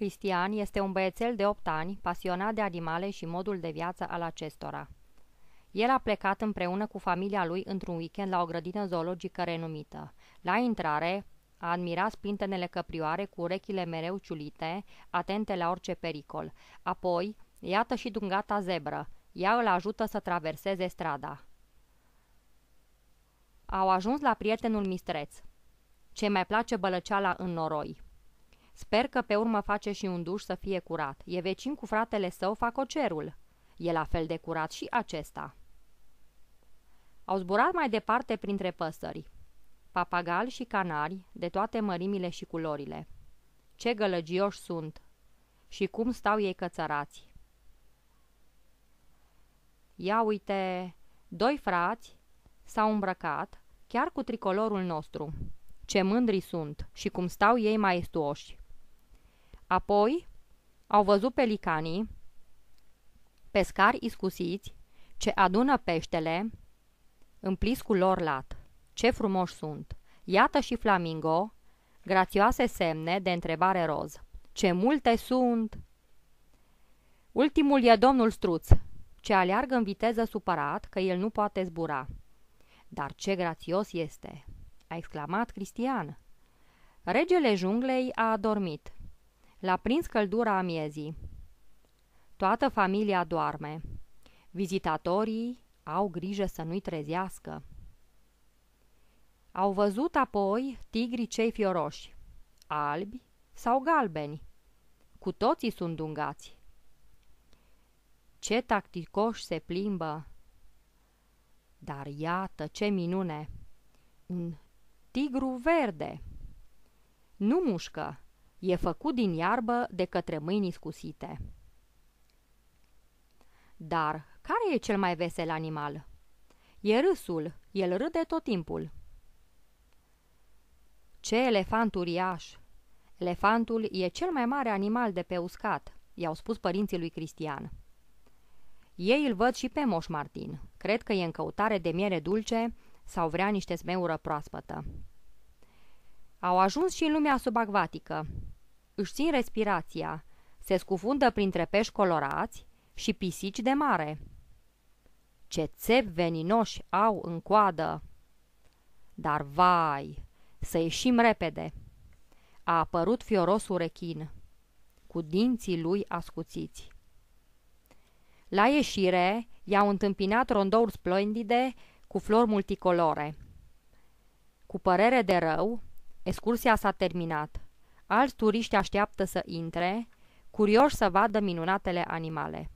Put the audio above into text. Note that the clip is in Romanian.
Cristian este un băiețel de 8 ani, pasionat de animale și modul de viață al acestora. El a plecat împreună cu familia lui într-un weekend la o grădină zoologică renumită. La intrare, a admirat spintenele căprioare cu urechile mereu ciulite, atente la orice pericol. Apoi, iată și dungata zebră. Ea îl ajută să traverseze strada. Au ajuns la prietenul mistreț. Ce mai place bălăceala în noroi. Sper că pe urmă face și un duș să fie curat. E vecin cu fratele său, fac cerul. E la fel de curat și acesta. Au zburat mai departe printre păsări. Papagal și canari, de toate mărimile și culorile. Ce gălăgioși sunt! Și cum stau ei cățărați! Ia uite, doi frați s-au îmbrăcat, chiar cu tricolorul nostru. Ce mândri sunt și cum stau ei maestuoși! Apoi au văzut pelicanii, pescari iscusiți, ce adună peștele, împlis cu lor lat. Ce frumoși sunt! Iată și flamingo, grațioase semne de întrebare roz. Ce multe sunt! Ultimul e domnul Struț, ce aleargă în viteză supărat că el nu poate zbura. Dar ce grațios este! a exclamat Cristian. Regele junglei a adormit. L-a prins căldura amiezii. Toată familia doarme. Vizitatorii au grijă să nu-i trezească. Au văzut apoi tigrii cei fioroși, albi sau galbeni. Cu toții sunt dungați. Ce tacticoși se plimbă! Dar iată ce minune! Un tigru verde! Nu mușcă, E făcut din iarbă de către mâini iscusite. Dar care e cel mai vesel animal? E râsul, el râde tot timpul. Ce elefant uriaș! Elefantul e cel mai mare animal de pe uscat, i-au spus părinții lui Cristian. Ei îl văd și pe Moș Martin. Cred că e în căutare de miere dulce sau vrea niște zmeură proaspătă. Au ajuns și în lumea subacvatică. Își țin respirația, se scufundă printre pești colorați și pisici de mare. Ce țepi veninoși au în coadă! Dar vai, să ieșim repede! A apărut fiorosul rechin, cu dinții lui ascuțiți. La ieșire i-au întâmpinat rondouri splendide cu flori multicolore. Cu părere de rău, Excursia s-a terminat. Alți turiști așteaptă să intre, curioși să vadă minunatele animale.